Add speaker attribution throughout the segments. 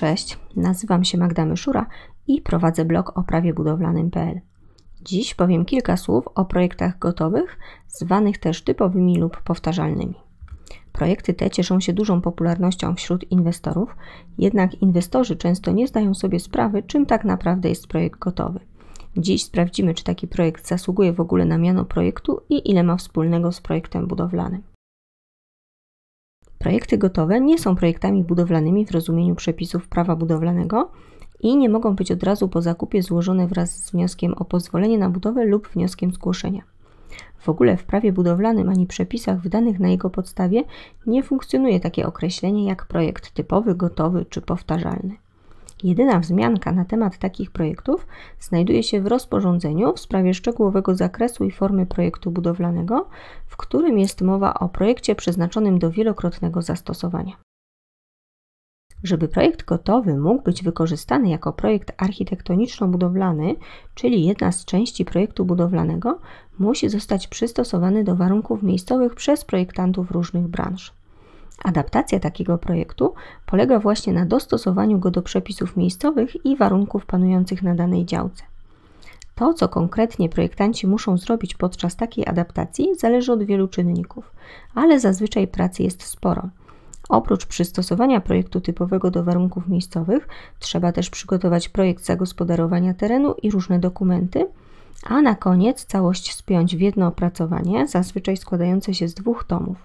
Speaker 1: Cześć, nazywam się Magda Myszura i prowadzę blog o prawie budowlanym.pl. Dziś powiem kilka słów o projektach gotowych, zwanych też typowymi lub powtarzalnymi. Projekty te cieszą się dużą popularnością wśród inwestorów, jednak inwestorzy często nie zdają sobie sprawy, czym tak naprawdę jest projekt gotowy. Dziś sprawdzimy, czy taki projekt zasługuje w ogóle na miano projektu i ile ma wspólnego z projektem budowlanym. Projekty gotowe nie są projektami budowlanymi w rozumieniu przepisów prawa budowlanego i nie mogą być od razu po zakupie złożone wraz z wnioskiem o pozwolenie na budowę lub wnioskiem zgłoszenia. W ogóle w prawie budowlanym ani przepisach wydanych na jego podstawie nie funkcjonuje takie określenie jak projekt typowy, gotowy czy powtarzalny. Jedyna wzmianka na temat takich projektów znajduje się w rozporządzeniu w sprawie szczegółowego zakresu i formy projektu budowlanego, w którym jest mowa o projekcie przeznaczonym do wielokrotnego zastosowania. Żeby projekt gotowy mógł być wykorzystany jako projekt architektoniczno-budowlany, czyli jedna z części projektu budowlanego, musi zostać przystosowany do warunków miejscowych przez projektantów różnych branż. Adaptacja takiego projektu polega właśnie na dostosowaniu go do przepisów miejscowych i warunków panujących na danej działce. To, co konkretnie projektanci muszą zrobić podczas takiej adaptacji, zależy od wielu czynników, ale zazwyczaj pracy jest sporo. Oprócz przystosowania projektu typowego do warunków miejscowych, trzeba też przygotować projekt zagospodarowania terenu i różne dokumenty, a na koniec całość spiąć w jedno opracowanie, zazwyczaj składające się z dwóch tomów.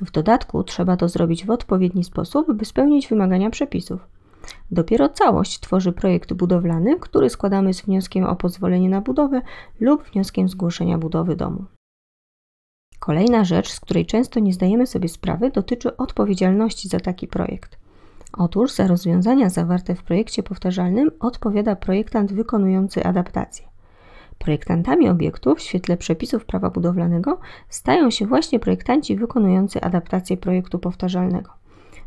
Speaker 1: W dodatku trzeba to zrobić w odpowiedni sposób, by spełnić wymagania przepisów. Dopiero całość tworzy projekt budowlany, który składamy z wnioskiem o pozwolenie na budowę lub wnioskiem zgłoszenia budowy domu. Kolejna rzecz, z której często nie zdajemy sobie sprawy, dotyczy odpowiedzialności za taki projekt. Otóż za rozwiązania zawarte w projekcie powtarzalnym odpowiada projektant wykonujący adaptację. Projektantami obiektów w świetle przepisów prawa budowlanego stają się właśnie projektanci wykonujący adaptację projektu powtarzalnego.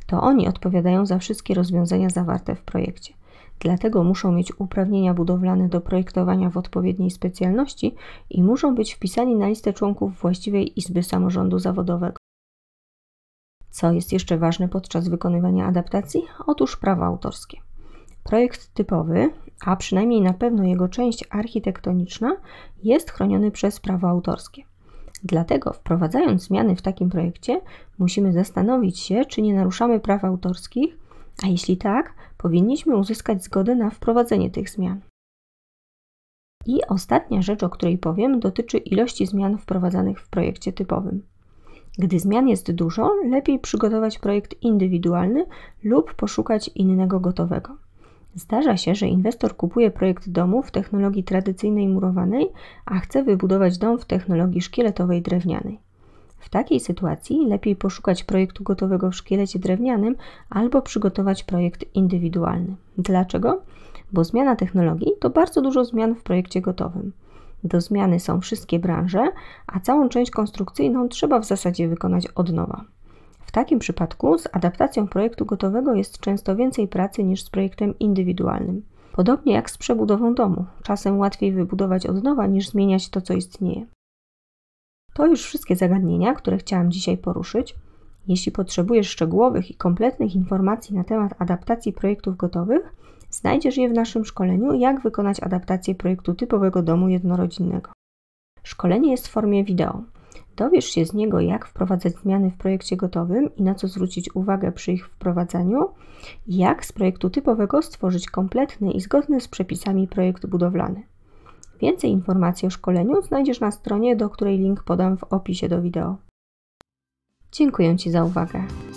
Speaker 1: To oni odpowiadają za wszystkie rozwiązania zawarte w projekcie. Dlatego muszą mieć uprawnienia budowlane do projektowania w odpowiedniej specjalności i muszą być wpisani na listę członków właściwej Izby Samorządu Zawodowego. Co jest jeszcze ważne podczas wykonywania adaptacji? Otóż prawa autorskie. Projekt typowy a przynajmniej na pewno jego część architektoniczna, jest chroniony przez prawo autorskie. Dlatego, wprowadzając zmiany w takim projekcie, musimy zastanowić się, czy nie naruszamy praw autorskich, a jeśli tak, powinniśmy uzyskać zgodę na wprowadzenie tych zmian. I ostatnia rzecz, o której powiem, dotyczy ilości zmian wprowadzanych w projekcie typowym. Gdy zmian jest dużo, lepiej przygotować projekt indywidualny lub poszukać innego gotowego. Zdarza się, że inwestor kupuje projekt domu w technologii tradycyjnej murowanej, a chce wybudować dom w technologii szkieletowej drewnianej. W takiej sytuacji lepiej poszukać projektu gotowego w szkielecie drewnianym albo przygotować projekt indywidualny. Dlaczego? Bo zmiana technologii to bardzo dużo zmian w projekcie gotowym. Do zmiany są wszystkie branże, a całą część konstrukcyjną trzeba w zasadzie wykonać od nowa. W takim przypadku z adaptacją projektu gotowego jest często więcej pracy niż z projektem indywidualnym. Podobnie jak z przebudową domu, czasem łatwiej wybudować od nowa niż zmieniać to, co istnieje. To już wszystkie zagadnienia, które chciałam dzisiaj poruszyć. Jeśli potrzebujesz szczegółowych i kompletnych informacji na temat adaptacji projektów gotowych, znajdziesz je w naszym szkoleniu Jak wykonać adaptację projektu typowego domu jednorodzinnego. Szkolenie jest w formie wideo. Dowiesz się z niego, jak wprowadzać zmiany w projekcie gotowym i na co zwrócić uwagę przy ich wprowadzaniu, jak z projektu typowego stworzyć kompletny i zgodny z przepisami projekt budowlany. Więcej informacji o szkoleniu znajdziesz na stronie, do której link podam w opisie do wideo. Dziękuję Ci za uwagę.